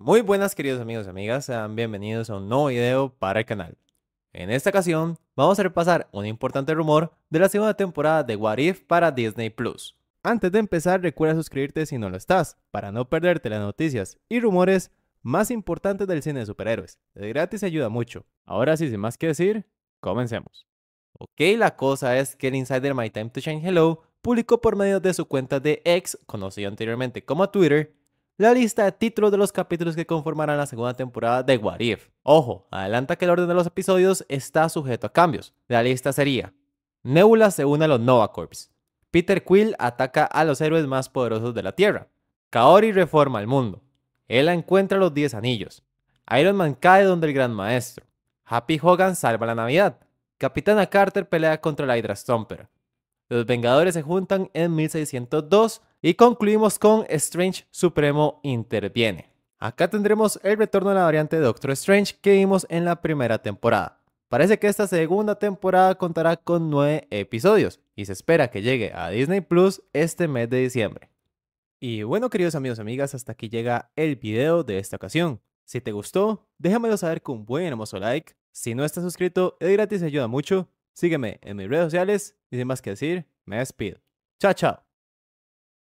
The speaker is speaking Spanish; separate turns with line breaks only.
Muy buenas queridos amigos y amigas, sean bienvenidos a un nuevo video para el canal. En esta ocasión vamos a repasar un importante rumor de la segunda temporada de What If para Disney+. Plus. Antes de empezar recuerda suscribirte si no lo estás, para no perderte las noticias y rumores más importantes del cine de superhéroes. De gratis ayuda mucho. Ahora sí, sin más que decir, comencemos. Ok, la cosa es que el insider My Time to Change Hello publicó por medio de su cuenta de X, conocido anteriormente como Twitter, la lista de títulos de los capítulos que conformarán la segunda temporada de What Ojo, adelanta que el orden de los episodios está sujeto a cambios. La lista sería: Nebula se une a los Nova Corps. Peter Quill ataca a los héroes más poderosos de la Tierra. Kaori reforma el mundo. Ella encuentra los 10 anillos. Iron Man cae donde el gran maestro. Happy Hogan salva la Navidad. Capitana Carter pelea contra la Hydra Stomper. Los Vengadores se juntan en 1602 y concluimos con Strange Supremo interviene. Acá tendremos el retorno de la variante de Doctor Strange que vimos en la primera temporada. Parece que esta segunda temporada contará con 9 episodios y se espera que llegue a Disney Plus este mes de diciembre. Y bueno queridos amigos y amigas, hasta aquí llega el video de esta ocasión. Si te gustó, déjamelo saber con un buen hermoso like. Si no estás suscrito, es gratis y ayuda mucho. Sígueme en mis redes sociales y sin más que decir, me despido. Chao, chao.